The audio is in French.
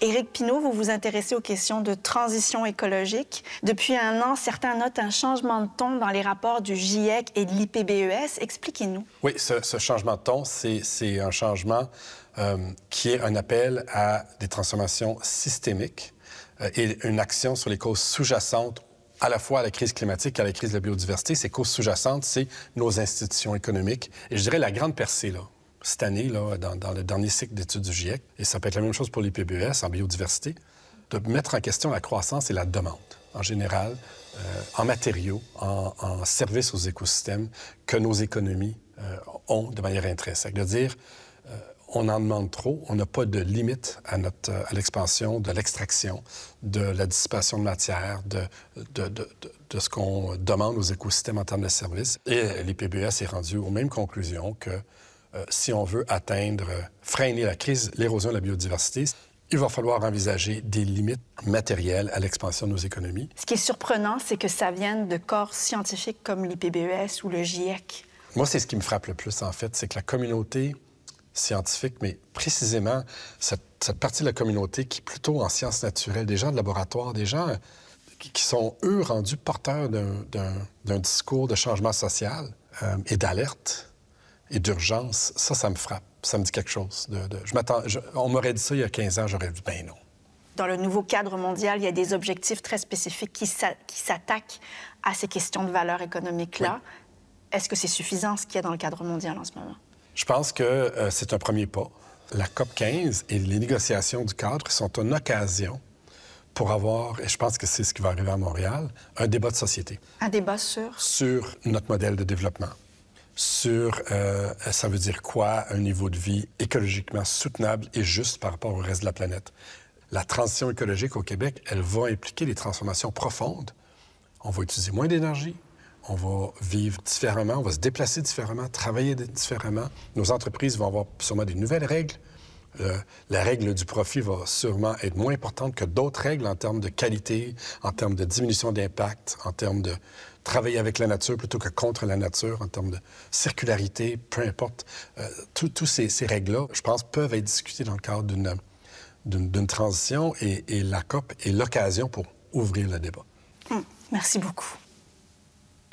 Éric Pinault, vous vous intéressez aux questions de transition écologique. Depuis un an, certains notent un changement de ton dans les rapports du GIEC et de l'IPBES. Expliquez-nous. Oui, ce, changement de ton, c'est un changement euh, qui est un appel à des transformations systémiques euh, et une action sur les causes sous-jacentes à la fois à la crise climatique et à la crise de la biodiversité. Ces causes sous-jacentes, c'est nos institutions économiques. Et je dirais la grande percée, là, cette année, là, dans, le dernier cycle d'études du GIEC, et ça peut être la même chose pour les PBS e en biodiversité, de mettre en question la croissance et la demande en général, euh, en matériaux, en, services aux écosystèmes que nos économies euh, ont de manière intrinsèque. De dire, euh, on en demande trop, on n'a pas de limite à, notre, à l'expansion de l'extraction, de la dissipation de matière, de, de, de, de ce qu'on demande aux écosystèmes en termes de services. Et les e est rendu aux mêmes conclusions que euh, si on veut atteindre, euh, freiner la crise, l'érosion de la biodiversité, il va falloir envisager des limites matérielles à l'expansion de nos économies. Ce qui est surprenant, c'est que ça vienne de corps scientifiques comme l'IPBES ou le GIEC. Moi, c'est ce qui me frappe le plus, en fait, c'est que la communauté scientifique, mais précisément cette, partie de la communauté qui est plutôt en sciences naturelles, des gens de laboratoire, des gens euh, qui, sont, eux, rendus porteurs d'un discours de changement social et d'alerte et d'urgence, ça, ça me frappe. Ça me dit quelque chose. De, je m'attends, on m'aurait dit ça il y a 15 ans, j'aurais dit, ben non. Dans le nouveau cadre mondial, il y a des objectifs très spécifiques qui, s'attaquent à ces questions de valeur économique-là. Est-ce que c'est suffisant ce qu'il y a dans le cadre mondial en ce moment? Je pense que euh, c'est un premier pas. La COP 15 et les négociations du cadre sont une occasion pour avoir, et je pense que c'est ce qui va arriver à Montréal, un débat de société. Un débat sur? Sur notre modèle de développement, sur euh, ça veut dire quoi un niveau de vie écologiquement soutenable et juste par rapport au reste de la planète. La transition écologique au Québec, elle va impliquer des transformations profondes. On va utiliser moins d'énergie, on va vivre différemment, on va se déplacer différemment, travailler différemment. Nos entreprises vont avoir sûrement des nouvelles règles, la règle du profit va sûrement être moins importante que d'autres règles en termes de qualité, en termes de diminution d'impact, en termes de travailler avec la nature plutôt que contre la nature, en termes de circularité, peu importe. Euh, tous Toutes ces, règles-là, je pense, peuvent être discutées dans le cadre d'une transition et, la COP est l'occasion pour ouvrir le débat. Hum, merci beaucoup.